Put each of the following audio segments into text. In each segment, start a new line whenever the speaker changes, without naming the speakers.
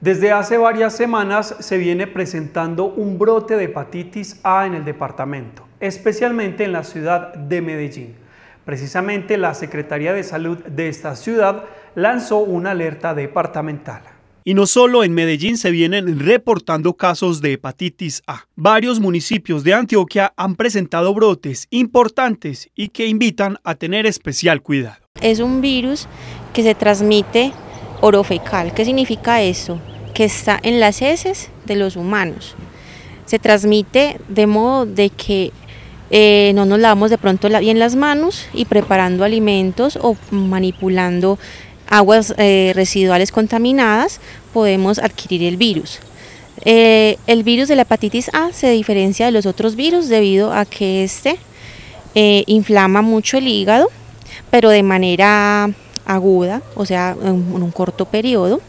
Desde hace varias semanas se viene presentando un brote de hepatitis A en el departamento, especialmente en la ciudad de Medellín. Precisamente la Secretaría de Salud de esta ciudad lanzó una alerta departamental. Y no solo en Medellín se vienen reportando casos de hepatitis A. Varios municipios de Antioquia han presentado brotes importantes y que invitan a tener especial cuidado.
Es un virus que se transmite orofecal. ¿Qué significa eso? que está en las heces de los humanos. Se transmite de modo de que eh, no nos lavamos de pronto bien las manos y preparando alimentos o manipulando aguas eh, residuales contaminadas podemos adquirir el virus. Eh, el virus de la hepatitis A se diferencia de los otros virus debido a que este inflama mucho el hígado, pero de manera aguda, o sea, en un corto periodo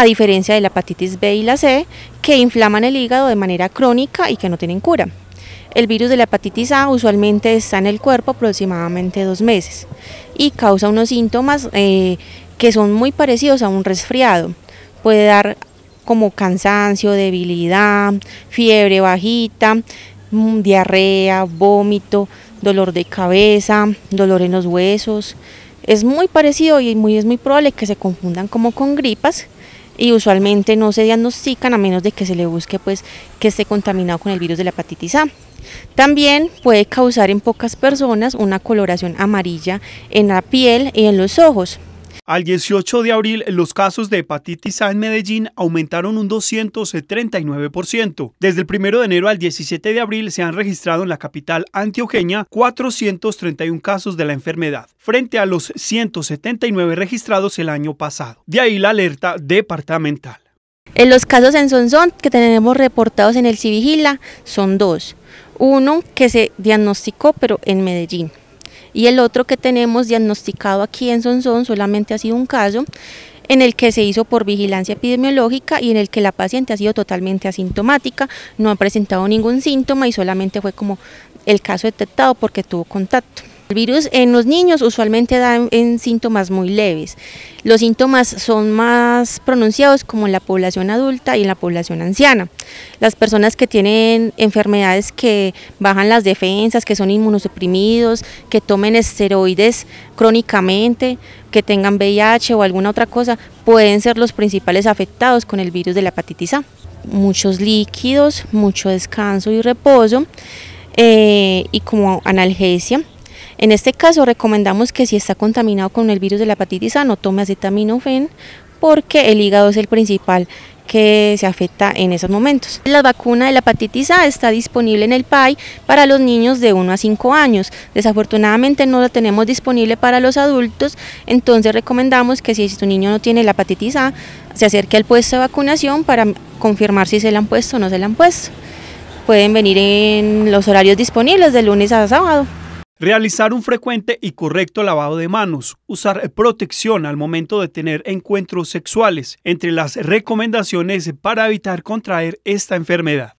a diferencia de la hepatitis B y la C, que inflaman el hígado de manera crónica y que no tienen cura. El virus de la hepatitis A usualmente está en el cuerpo aproximadamente dos meses y causa unos síntomas eh, que son muy parecidos a un resfriado. Puede dar como cansancio, debilidad, fiebre bajita, mm, diarrea, vómito, dolor de cabeza, dolor en los huesos. Es muy parecido y es muy probable que se confundan como con gripas y usualmente no se diagnostican a menos de que se le busque pues que esté contaminado con el virus de la hepatitis A. También puede causar en pocas personas una coloración amarilla en la
piel y en los ojos. Al 18 de abril, los casos de hepatitis A en Medellín aumentaron un 239%. Desde el 1 de enero al 17 de abril se han registrado en la capital antioqueña 431 casos de la enfermedad, frente a los 179 registrados el año pasado. De ahí la alerta departamental.
En los casos en Sonzón, que tenemos reportados en el Civigila son dos. Uno que se diagnosticó pero en Medellín y el otro que tenemos diagnosticado aquí en Sonsón solamente ha sido un caso en el que se hizo por vigilancia epidemiológica y en el que la paciente ha sido totalmente asintomática, no ha presentado ningún síntoma y solamente fue como el caso detectado porque tuvo contacto. El virus en los niños usualmente da en, síntomas muy leves. Los síntomas son más pronunciados como en la población adulta y en la población anciana. Las personas que tienen enfermedades que bajan las defensas, que son inmunosuprimidos, que tomen esteroides crónicamente, que tengan VIH o alguna otra cosa, pueden ser los principales afectados con el virus de la hepatitis A. Muchos líquidos, mucho descanso y reposo eh, y como analgesia. En este caso recomendamos que si está contaminado con el virus de la hepatitis A no tome acetaminofén porque el hígado es el principal que se afecta en esos momentos. La vacuna de la hepatitis A está disponible en el PAI para los niños de 1 a 5 años. Desafortunadamente no la tenemos disponible para los adultos, entonces recomendamos que si tu niño no tiene la hepatitis A, se acerque al puesto de vacunación para confirmar si se la han puesto o no se la han puesto. Pueden venir en los horarios disponibles de lunes a sábado.
Realizar un frecuente y correcto lavado de manos. Usar protección al momento de tener encuentros sexuales. Entre las recomendaciones para evitar contraer esta enfermedad.